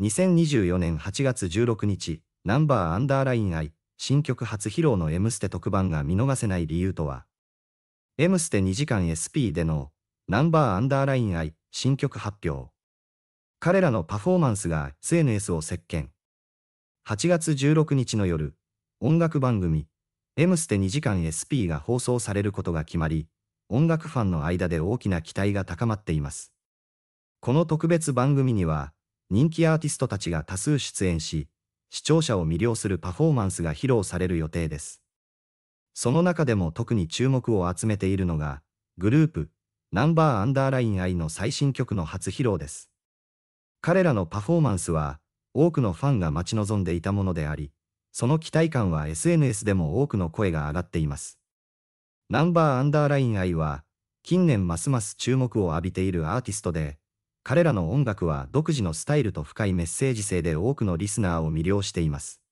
2024年8月16日、ナンバーアンダーライン I、新曲初披露の M ステ特番が見逃せない理由とは ?M ステ2時間 SP での、ナンバーアンダーライン I、新曲発表。彼らのパフォーマンスが SNS を席巻。8月16日の夜、音楽番組、M ステ2時間 SP が放送されることが決まり、音楽ファンの間で大きな期待が高まっています。この特別番組には、人気アーティストたちが多数出演し、視聴者を魅了するパフォーマンスが披露される予定です。その中でも特に注目を集めているのが、グループ、ナンバーアンダーライン愛の最新曲の初披露です。彼らのパフォーマンスは、多くのファンが待ち望んでいたものであり、その期待感は SNS でも多くの声が上がっています。ナンバーアンダーライン愛は、近年ますます注目を浴びているアーティストで、彼らの音楽は独自のスタイルと深いメッセージ性で多くのリスナーを魅了しています。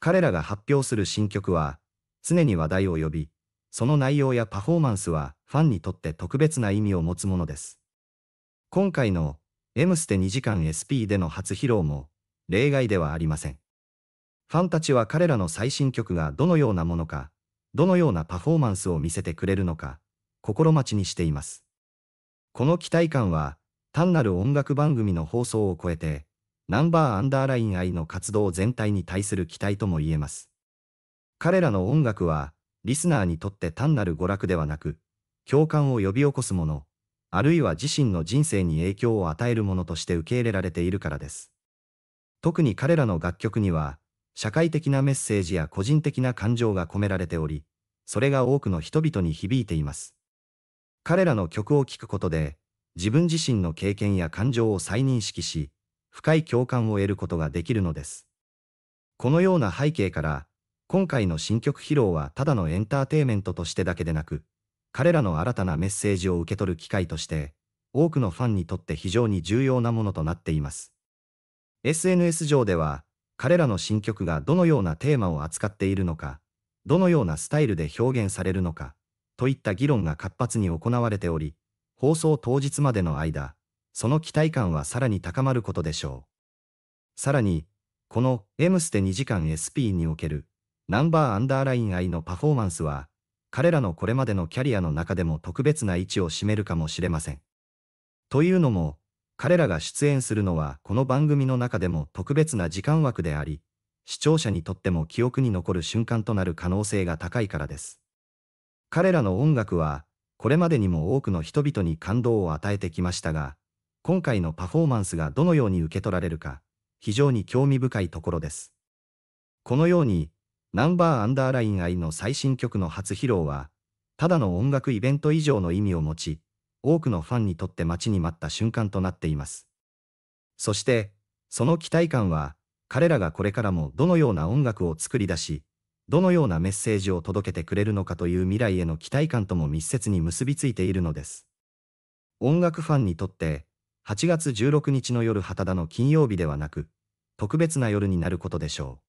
彼らが発表する新曲は、常に話題を呼び、その内容やパフォーマンスはファンにとって特別な意味を持つものです。今回の M ステ2時間 SP での初披露も例外ではありません。ファンたちは彼らの最新曲がどのようなものか、どのようなパフォーマンスを見せてくれるのか、心待ちにしています。この期待感は単なる音楽番組の放送を超えて、ナンバーアンダーライン愛の活動全体に対する期待とも言えます。彼らの音楽は、リスナーにとって単なる娯楽ではなく、共感を呼び起こすもの、あるいは自身の人生に影響を与えるものとして受け入れられているからです。特に彼らの楽曲には、社会的なメッセージや個人的な感情が込められており、それが多くの人々に響いています。彼らの曲を聴くことで、自分自身の経験や感情を再認識し、深い共感を得ることができるのです。このような背景から、今回の新曲披露はただのエンターテイメントとしてだけでなく、彼らの新たなメッセージを受け取る機会として、多くのファンにとって非常に重要なものとなっています。SNS 上では、彼らの新曲がどのようなテーマを扱っているのか、どのようなスタイルで表現されるのか、といった議論が活発に行われており、放送当日までの間、その期待感はさらに高まることでしょう。さらに、この M ステ2時間 SP におけるナンバーアンダーライン I のパフォーマンスは、彼らのこれまでのキャリアの中でも特別な位置を占めるかもしれません。というのも、彼らが出演するのはこの番組の中でも特別な時間枠であり、視聴者にとっても記憶に残る瞬間となる可能性が高いからです。彼らの音楽はこれまでにも多くの人々に感動を与えてきましたが、今回のパフォーマンスがどのように受け取られるか、非常に興味深いところです。このように、ナンバーアンダーライン愛の最新曲の初披露は、ただの音楽イベント以上の意味を持ち、多くのファンにとって待ちに待った瞬間となっています。そして、その期待感は、彼らがこれからもどのような音楽を作り出し、どのようなメッセージを届けてくれるのかという未来への期待感とも密接に結びついているのです。音楽ファンにとって、8月16日の夜旗田の金曜日ではなく、特別な夜になることでしょう。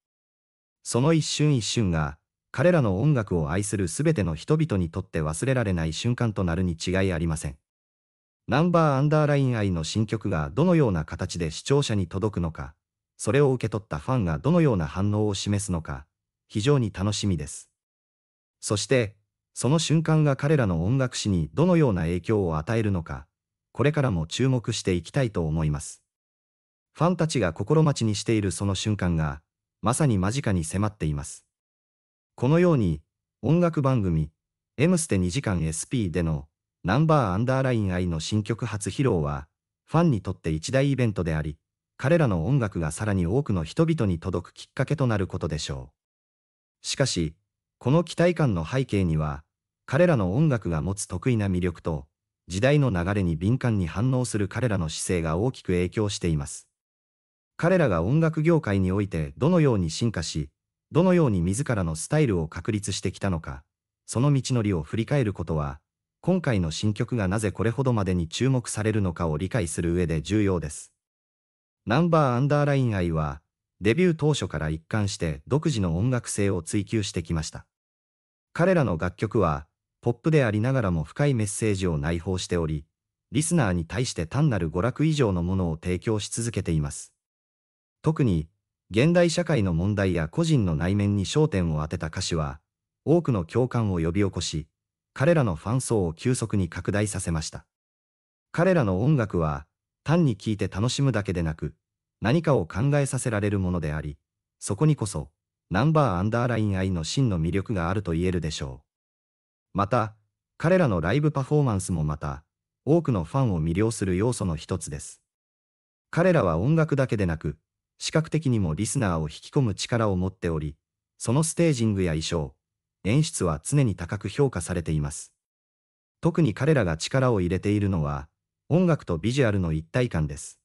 その一瞬一瞬が、彼らの音楽を愛するすべての人々にとって忘れられない瞬間となるに違いありません。ナンバーアンダーライン愛の新曲がどのような形で視聴者に届くのか、それを受け取ったファンがどのような反応を示すのか、非常に楽しみです。そして、その瞬間が彼らの音楽史にどのような影響を与えるのか、これからも注目していきたいと思います。ファンたちが心待ちにしているその瞬間が、まさに間近に迫っています。このように、音楽番組、M ステ2時間 SP での、ナンバーアンダーライン I の新曲初披露は、ファンにとって一大イベントであり、彼らの音楽がさらに多くの人々に届くきっかけとなることでしょう。しかし、この期待感の背景には、彼らの音楽が持つ得意な魅力と、時代の流れに敏感に反応する彼らの姿勢が大きく影響しています。彼らが音楽業界においてどのように進化し、どのように自らのスタイルを確立してきたのか、その道のりを振り返ることは、今回の新曲がなぜこれほどまでに注目されるのかを理解する上で重要です。ナンバーアンダーライン愛は、デビュー当初から一貫して独自の音楽性を追求してきました。彼らの楽曲は、ポップでありながらも深いメッセージを内包しており、リスナーに対して単なる娯楽以上のものを提供し続けています。特に、現代社会の問題や個人の内面に焦点を当てた歌詞は、多くの共感を呼び起こし、彼らのファン層を急速に拡大させました。彼らの音楽は、単に聴いて楽しむだけでなく、何かを考えさせられるものであり、そこにこそ、ナンバーアンダーライン愛の真の魅力があると言えるでしょう。また、彼らのライブパフォーマンスもまた、多くのファンを魅了する要素の一つです。彼らは音楽だけでなく、視覚的にもリスナーを引き込む力を持っており、そのステージングや衣装、演出は常に高く評価されています。特に彼らが力を入れているのは、音楽とビジュアルの一体感です。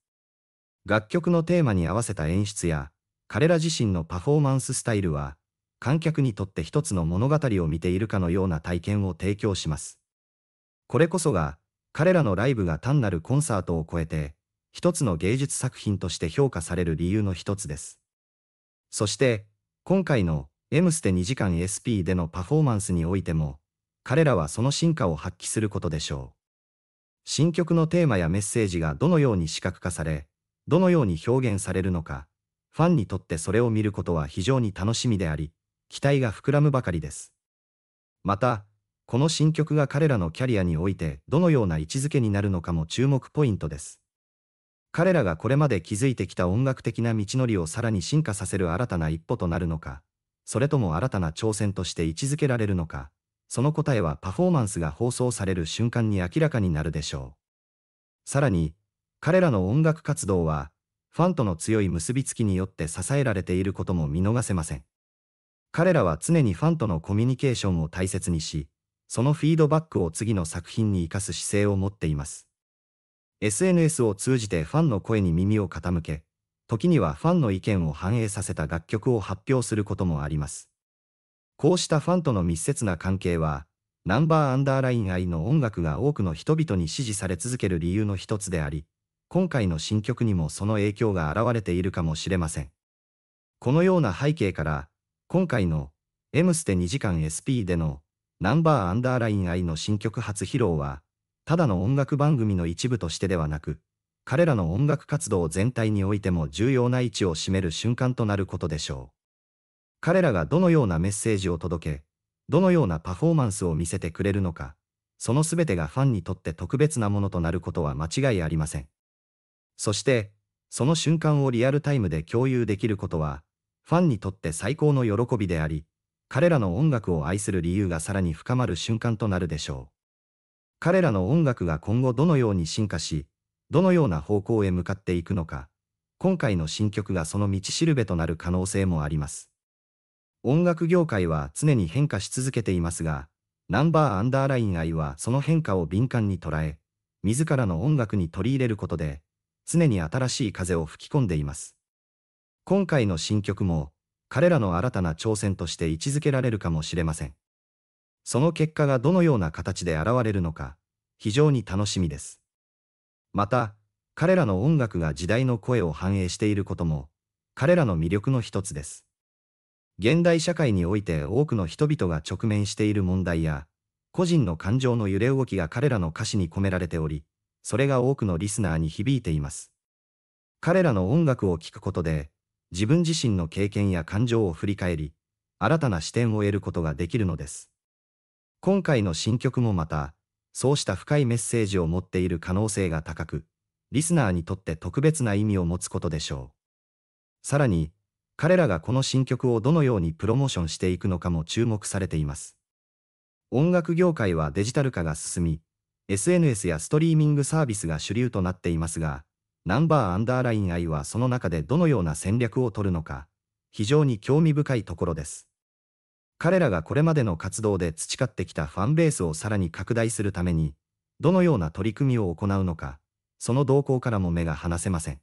楽曲のテーマに合わせた演出や、彼ら自身のパフォーマンススタイルは、観客にとって一つの物語を見ているかのような体験を提供します。これこそが、彼らのライブが単なるコンサートを超えて、一つの芸術作品として評価される理由の一つです。そして、今回の M ステ2時間 SP でのパフォーマンスにおいても、彼らはその進化を発揮することでしょう。新曲のテーマやメッセージがどのように視覚化され、どのように表現されるのか、ファンにとってそれを見ることは非常に楽しみであり、期待が膨らむばかりです。また、この新曲が彼らのキャリアにおいてどのような位置づけになるのかも注目ポイントです。彼らがこれまで築いてきた音楽的な道のりをさらに進化させる新たな一歩となるのか、それとも新たな挑戦として位置づけられるのか、その答えはパフォーマンスが放送される瞬間に明らかになるでしょう。さらに、彼らの音楽活動は、ファンとの強い結びつきによって支えられていることも見逃せません。彼らは常にファンとのコミュニケーションを大切にし、そのフィードバックを次の作品に生かす姿勢を持っています。SNS を通じてファンの声に耳を傾け、時にはファンの意見を反映させた楽曲を発表することもあります。こうしたファンとの密接な関係は、ナンバーアンダーライン愛の音楽が多くの人々に支持され続ける理由の一つであり、今回の新曲にもその影響が現れているかもしれません。このような背景から、今回の M ステ2時間 SP でのナンバーアンダーライン I の新曲初披露は、ただの音楽番組の一部としてではなく、彼らの音楽活動全体においても重要な位置を占める瞬間となることでしょう。彼らがどのようなメッセージを届け、どのようなパフォーマンスを見せてくれるのか、その全てがファンにとって特別なものとなることは間違いありません。そして、その瞬間をリアルタイムで共有できることは、ファンにとって最高の喜びであり、彼らの音楽を愛する理由がさらに深まる瞬間となるでしょう。彼らの音楽が今後どのように進化し、どのような方向へ向かっていくのか、今回の新曲がその道しるべとなる可能性もあります。音楽業界は常に変化し続けていますが、ナンバーアンダーライン愛はその変化を敏感に捉え、自らの音楽に取り入れることで、常に新しい風を吹き込んでいます。今回の新曲も、彼らの新たな挑戦として位置づけられるかもしれません。その結果がどのような形で現れるのか、非常に楽しみです。また、彼らの音楽が時代の声を反映していることも、彼らの魅力の一つです。現代社会において多くの人々が直面している問題や、個人の感情の揺れ動きが彼らの歌詞に込められており、それが多くのリスナーに響いています。彼らの音楽を聴くことで、自分自身の経験や感情を振り返り、新たな視点を得ることができるのです。今回の新曲もまた、そうした深いメッセージを持っている可能性が高く、リスナーにとって特別な意味を持つことでしょう。さらに、彼らがこの新曲をどのようにプロモーションしていくのかも注目されています。音楽業界はデジタル化が進み、SNS やストリーミングサービスが主流となっていますが、ナンバーアンダーライン I はその中でどのような戦略を取るのか、非常に興味深いところです。彼らがこれまでの活動で培ってきたファンベースをさらに拡大するために、どのような取り組みを行うのか、その動向からも目が離せません。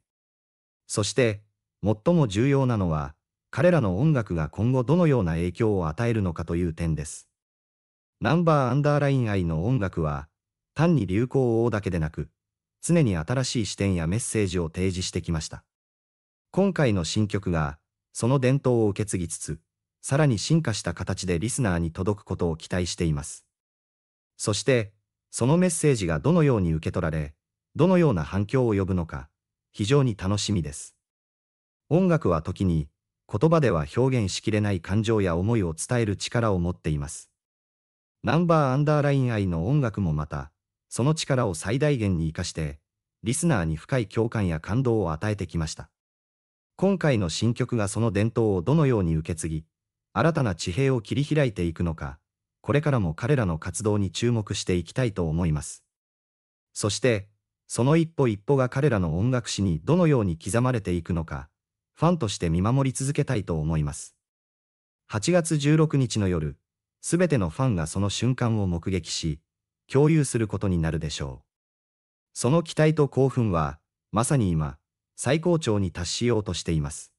そして、最も重要なのは、彼らの音楽が今後どのような影響を与えるのかという点です。ナンバーアンダーライン I の音楽は、単に流行を追うだけでなく、常に新しい視点やメッセージを提示してきました。今回の新曲が、その伝統を受け継ぎつつ、さらに進化した形でリスナーに届くことを期待しています。そして、そのメッセージがどのように受け取られ、どのような反響を呼ぶのか、非常に楽しみです。音楽は時に、言葉では表現しきれない感情や思いを伝える力を持っています。ナンバーアンダーライン愛の音楽もまた、その力を最大限に活かして、リスナーに深い共感や感動を与えてきました。今回の新曲がその伝統をどのように受け継ぎ、新たな地平を切り開いていくのか、これからも彼らの活動に注目していきたいと思います。そして、その一歩一歩が彼らの音楽史にどのように刻まれていくのか、ファンとして見守り続けたいと思います。8月16日の夜、すべてのファンがその瞬間を目撃し、共有することになるでしょう。その期待と興奮は、まさに今、最高潮に達しようとしています。